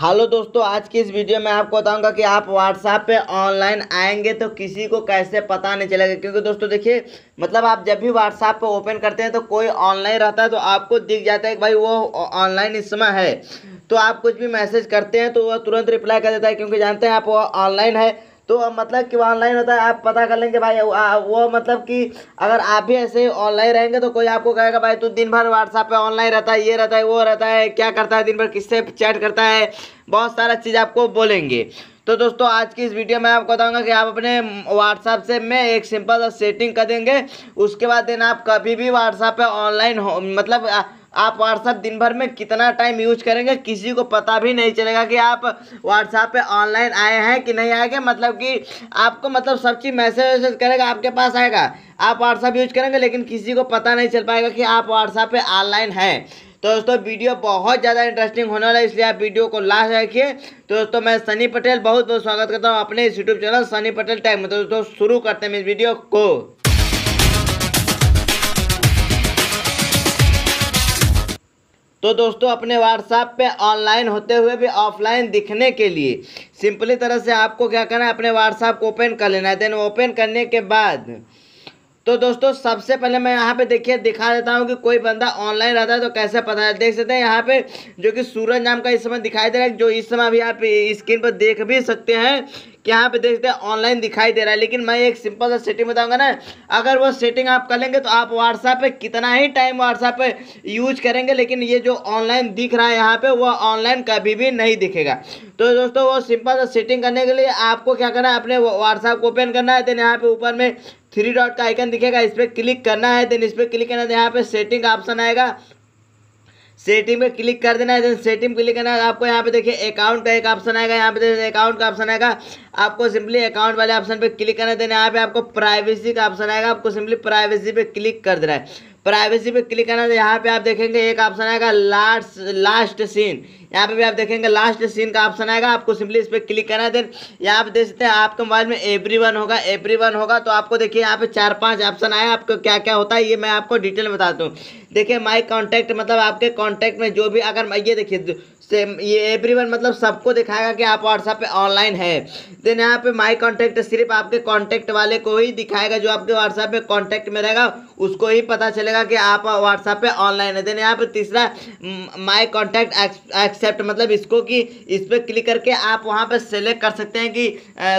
hello दोस्तों आज की इस वीडियो में आपको बताऊंगा कि आप व्हाट्सएप पे ऑनलाइन आएंगे तो किसी को कैसे पता नहीं चलेगा क्योंकि दोस्तों देखिए मतलब आप जब भी व्हाट्सएप पे ओपन करते हैं तो कोई ऑनलाइन रहता है तो आपको दिख जाता है कि भाई वो ऑनलाइन इस समय है तो आप कुछ भी मैसेज करते हैं तो वह तुरंत रिप्लाई कर देता है क्योंकि जानते हैं आप वो ऑनलाइन है तो मतलब कि ऑनलाइन होता है आप पता कर लेंगे भाई वो मतलब कि अगर आप भी ऐसे ऑनलाइन रहेंगे तो कोई आपको कहेगा भाई तू दिन भर व्हाट्सएप पे ऑनलाइन रहता है ये रहता है वो रहता है क्या करता है दिन भर किससे चैट करता है बहुत सारा चीज़ आपको बोलेंगे तो दोस्तों आज की इस वीडियो में आपको बताऊंगा कि आप अपने व्हाट्सएप से में एक सिंपल सेटिंग कर देंगे उसके बाद देना आप कभी भी व्हाट्सएप पे ऑनलाइन हो मतलब आप व्हाट्सअप दिन भर में कितना टाइम यूज करेंगे किसी को पता भी नहीं चलेगा कि आप व्हाट्सअप पे ऑनलाइन आए हैं कि नहीं आएंगे मतलब कि आपको मतलब सब चीज़ मैसेज वैसेज करेगा आपके पास आएगा आप व्हाट्सअप यूज करेंगे लेकिन किसी को पता नहीं चल पाएगा कि आप व्हाट्सअप पे ऑनलाइन हैं तो दोस्तों वीडियो बहुत ज़्यादा इंटरेस्टिंग होने वाला है इसलिए आप वीडियो को लास्ट रखिए तो दोस्तों मैं सनी पटेल बहुत बहुत स्वागत करता हूँ अपने इस YouTube channel Sunny Patel time में तो दोस्तों शुरू करते हैं इस वीडियो को तो दोस्तों अपने व्हाट्सएप पे ऑनलाइन होते हुए भी ऑफलाइन दिखने के लिए सिंपली तरह से आपको क्या करना है अपने व्हाट्सएप को ओपन कर लेना है देन ओपन करने के बाद तो दोस्तों सबसे पहले मैं यहाँ पे देखिए दिखा देता हूँ कि कोई बंदा ऑनलाइन रहता है तो कैसे पता है देख सकते हैं यहाँ पे जो कि सूरज नाम का इस समय दिखाई दे रहा है जो इस समय भी आप स्क्रीन पर देख भी सकते हैं कि यहाँ पे देखते हैं ऑनलाइन दिखाई दे रहा है लेकिन मैं एक सिंपल सा सेटिंग बताऊंगा ना अगर वो सेटिंग आप कर लेंगे तो आप व्हाट्सएप पे कितना ही टाइम व्हाट्सएप पे यूज करेंगे लेकिन ये जो ऑनलाइन दिख रहा है यहाँ पे वो ऑनलाइन कभी भी नहीं दिखेगा तो दोस्तों वो सिंपल सा सेटिंग करने के लिए आपको क्या करना है अपने व्हाट्सएप को ओपन करना है देन यहाँ पे ऊपर में थ्री डॉट का आइकन दिखेगा इस पर क्लिक करना है देन इस पर क्लिक करना है यहाँ पे सेटिंग ऑप्शन आएगा सेटिंग पे क्लिक कर देना है सेटिंग क्लिक करना है आपको यहाँ पे देखिए अकाउंट का एक ऑप्शन आएगा यहाँ पे देखिए अकाउंट का ऑप्शन आएगा आपको सिंपली अकाउंट वाले ऑप्शन पे क्लिक करना देना यहाँ पे आपको प्राइवेसी का ऑप्शन आएगा आपको सिंपली प्राइवेसी पे क्लिक कर देना है प्राइवेसी पे क्लिक करना है तो यहाँ पे आप देखेंगे एक ऑप्शन आएगा लास्ट लास्ट सीन यहाँ पे भी आप देखेंगे लास्ट सीन का ऑप्शन आएगा आपको सिंपली इस पर क्लिक करना है देन यहाँ पे देख सकते हैं आपके मोबाइल में एवरी वन होगा एवरी वन होगा तो आपको देखिए यहाँ पे चार पाँच ऑप्शन आया आपको क्या क्या होता है ये मैं आपको डिटेल में बताता हूँ देखिए माई कॉन्टैक्ट मतलब आपके कॉन्टैक्ट में जो भी अगर ये देखिए सेम ये वन मतलब सबको दिखाएगा कि आप व्हाट्सएप पे ऑनलाइन है देन यहाँ पे माय कॉन्टैक्ट सिर्फ आपके कॉन्टैक्ट वाले को ही दिखाएगा जो आपके व्हाट्सएप पे कॉन्टैक्ट में रहेगा उसको ही पता चलेगा कि आप व्हाट्सएप पे ऑनलाइन है देन यहाँ पे तीसरा माय कॉन्टैक्ट एक्स एक्सेप्ट मतलब इसको कि इस पर क्लिक करके आप वहाँ पर सेलेक्ट कर सकते हैं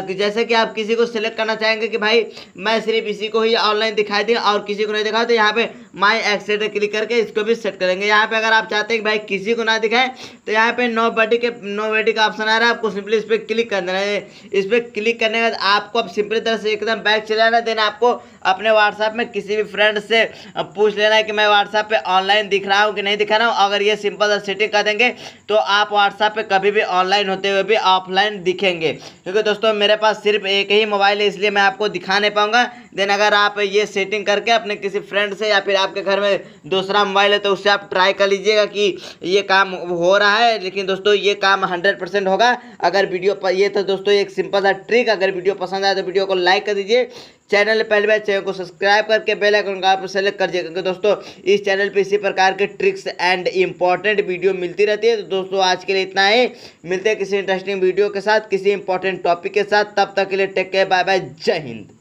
कि जैसे कि आप किसी को सिलेक्ट करना चाहेंगे कि भाई मैं सिर्फ इसी को ही ऑनलाइन दिखाई दें और किसी को नहीं दिखाऊँ तो यहाँ पर माई एक्सेट क्लिक करके इसको भी सेट करेंगे यहाँ पे अगर आप चाहते हैं कि भाई किसी को ना दिखाएं तो यहाँ पे नो बटी के नो बटी का ऑप्शन आ रहा है आपको सिंपली इस पर क्लिक कर देना है इस पर क्लिक करने के बाद आपको अब सिंपली तरह से एकदम बैक चलाना देन आपको अपने व्हाट्सएप में किसी भी फ्रेंड से पूछ लेना है कि मैं व्हाट्सएप पर ऑनलाइन दिख रहा हूँ कि नहीं दिखा रहा हूँ अगर ये सिंपल सेटिंग कर देंगे तो आप व्हाट्सएप पर कभी भी ऑनलाइन होते हुए भी ऑफलाइन दिखेंगे क्योंकि दोस्तों मेरे पास सिर्फ एक ही मोबाइल है इसलिए मैं आपको दिखा नहीं पाऊँगा देन अगर आप ये सेटिंग करके अपने किसी फ्रेंड से या फिर आपके घर में दूसरा मोबाइल है तो उससे आप ट्राई कर लीजिएगा कि ये काम हो रहा है लेकिन दोस्तों ये काम हंड्रेड परसेंट होगा अगर वीडियो पर ये तो दोस्तों एक सिंपल सा ट्रिक अगर वीडियो पसंद आए तो वीडियो को लाइक कर दीजिए चैनल पहले बार चैनल को सब्सक्राइब करके बेल आइकन का आप सेलेक्ट कर क्योंकि दोस्तों इस चैनल पे इसी प्रकार के ट्रिक्स एंड इंपॉर्टेंट वीडियो मिलती रहती है तो दोस्तों आज के लिए इतना ही मिलते हैं किसी इंटरेस्टिंग वीडियो के साथ किसी इंपॉर्टेंट टॉपिक के साथ तब तक के लिए टेक केयर बाय बाय जय हिंद